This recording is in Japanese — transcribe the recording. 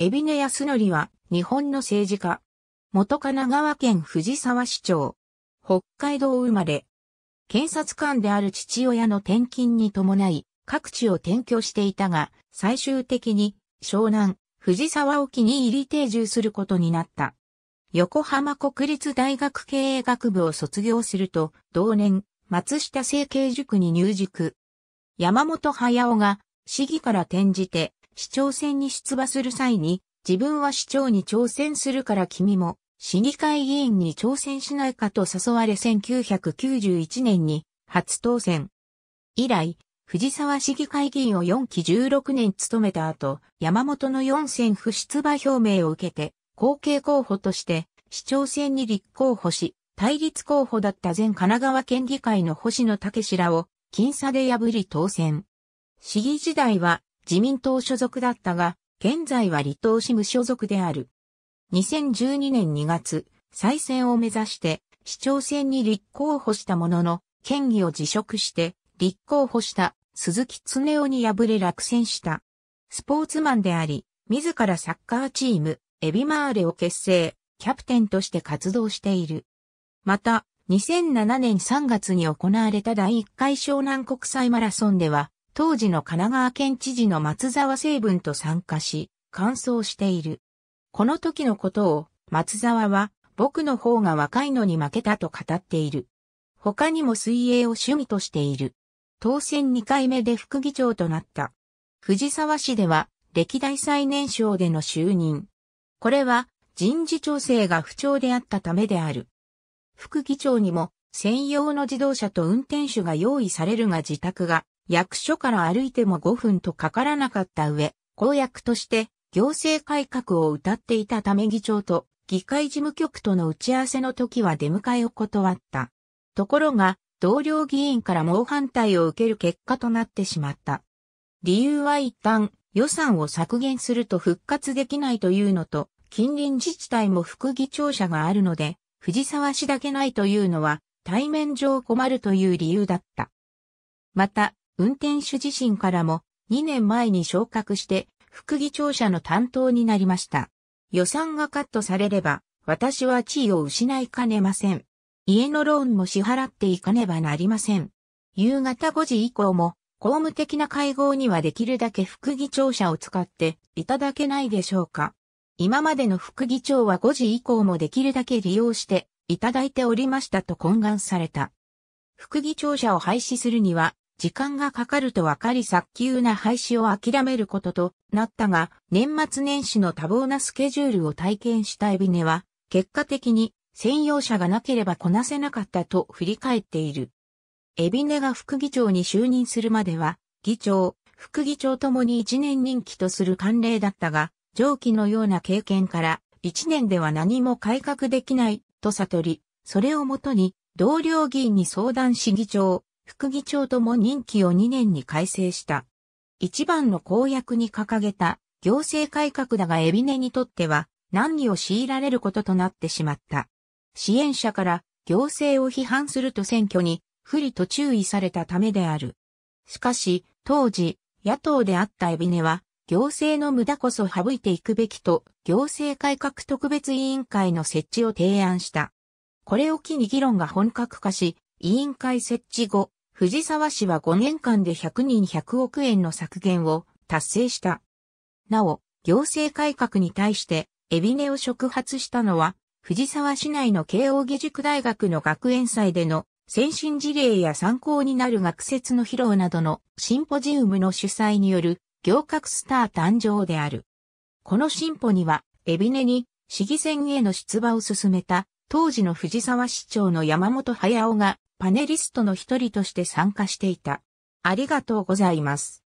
海老根康則は、日本の政治家。元神奈川県藤沢市長。北海道生まれ。検察官である父親の転勤に伴い、各地を転居していたが、最終的に、湘南、藤沢沖に入り定住することになった。横浜国立大学経営学部を卒業すると、同年、松下政経塾に入塾。山本駿が市議から転じて市長選に出馬する際に、自分は市長に挑戦するから君も、市議会議員に挑戦しないかと誘われ1991年に初当選。以来、藤沢市議会議員を4期16年務めた後、山本の4選不出馬表明を受けて、後継候補として市長選に立候補し、対立候補だった前神奈川県議会の星野武氏らを僅差で破り当選。市議時代は自民党所属だったが、現在は離党し無所属である。2012年2月、再選を目指して市長選に立候補したものの、県議を辞職して立候補した鈴木恒夫に敗れ落選した。スポーツマンであり、自らサッカーチーム、エビマーレを結成、キャプテンとして活動している。また、2007年3月に行われた第1回湘南国際マラソンでは、当時の神奈川県知事の松沢成分と参加し、乾燥している。この時のことを、松沢は、僕の方が若いのに負けたと語っている。他にも水泳を趣味としている。当選2回目で副議長となった。藤沢市では、歴代最年少での就任。これは、人事調整が不調であったためである。副議長にも、専用の自動車と運転手が用意されるが自宅が役所から歩いても5分とかからなかった上、公約として行政改革を謳っていたため議長と議会事務局との打ち合わせの時は出迎えを断った。ところが、同僚議員から猛反対を受ける結果となってしまった。理由は一旦予算を削減すると復活できないというのと、近隣自治体も副議長者があるので、藤沢市だけないというのは対面上困るという理由だった。また、運転手自身からも2年前に昇格して副議長者の担当になりました。予算がカットされれば私は地位を失いかねません。家のローンも支払っていかねばなりません。夕方5時以降も公務的な会合にはできるだけ副議長者を使っていただけないでしょうか。今までの副議長は5時以降もできるだけ利用していただいておりましたと懇願された。副議長者を廃止するには時間がかかると分かり早急な廃止を諦めることとなったが、年末年始の多忙なスケジュールを体験したエビネは、結果的に専用車がなければこなせなかったと振り返っている。エビネが副議長に就任するまでは、議長、副議長ともに一年任期とする慣例だったが、上記のような経験から、一年では何も改革できないと悟り、それをもとに同僚議員に相談し議長、副議長とも任期を2年に改正した。一番の公約に掲げた行政改革だがエビネにとっては難儀を強いられることとなってしまった。支援者から行政を批判すると選挙に不利と注意されたためである。しかし、当時、野党であったエビネは、行政の無駄こそ省いていくべきと、行政改革特別委員会の設置を提案した。これを機に議論が本格化し、委員会設置後、藤沢市は5年間で100人100億円の削減を達成した。なお、行政改革に対して、エビネを触発したのは、藤沢市内の慶応義塾大学の学園祭での先進事例や参考になる学説の披露などのシンポジウムの主催による行革スター誕生である。この進歩には、エビネに市議選への出馬を進めた当時の藤沢市長の山本駿がパネリストの一人として参加していた。ありがとうございます。